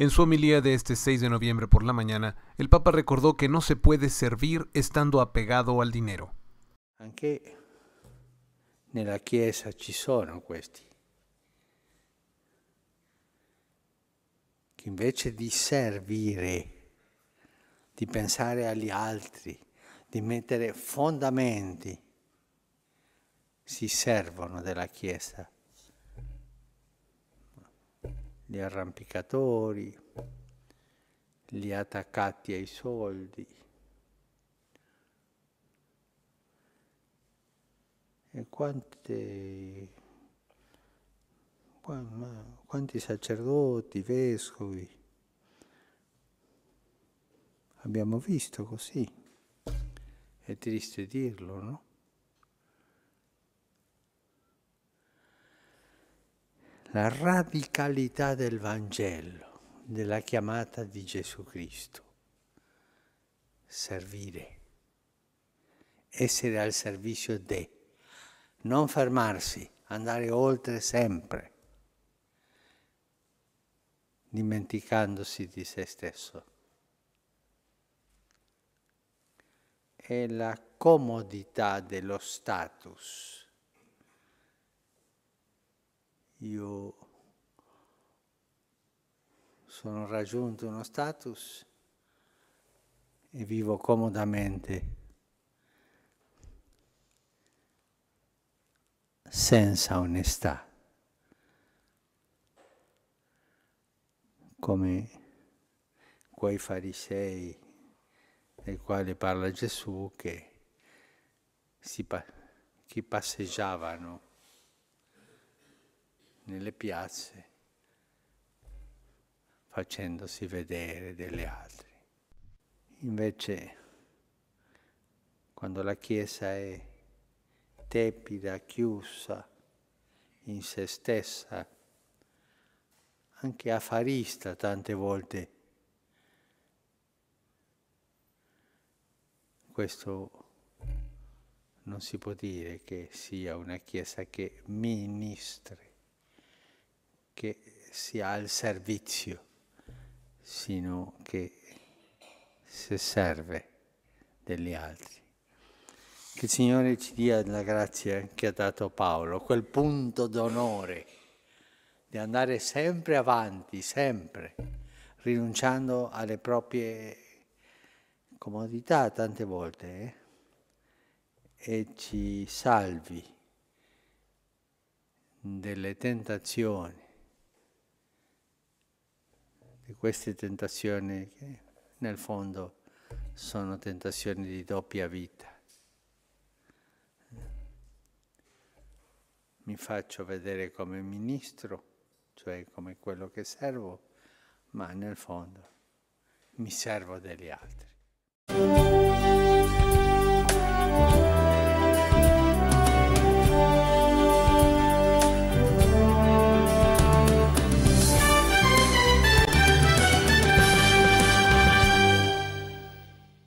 En su homilía de este 6 de noviembre por la mañana, el Papa recordó que no se puede servir estando apegado al dinero. Anche nella Chiesa ci sono questi che invece di servire, di pensare agli altri, di mettere fondamenti, si servono della Chiesa. gli arrampicatori, gli attaccati ai soldi. E quante, quanti sacerdoti, vescovi abbiamo visto così. È triste dirlo, no? la radicalità del Vangelo, della chiamata di Gesù Cristo. Servire, essere al servizio de, non fermarsi, andare oltre sempre, dimenticandosi di se stesso. È la comodità dello status io sono raggiunto uno status e vivo comodamente, senza onestà, come quei farisei dei quali parla Gesù che si, pa- che passeggiavano nelle piazze facendosi vedere delle altre. Invece quando la Chiesa è tepida, chiusa in se stessa, anche affarista tante volte, questo non si può dire che sia una Chiesa che ministri che si ha il servizio, sino che si serve degli altri. Che il Signore ci dia la grazia che ha dato Paolo, quel punto d'onore di andare sempre avanti, sempre, rinunciando alle proprie comodità tante volte, eh? e ci salvi delle tentazioni e queste tentazioni che nel fondo sono tentazioni di doppia vita. Mi faccio vedere come ministro, cioè come quello che servo, ma nel fondo mi servo degli altri.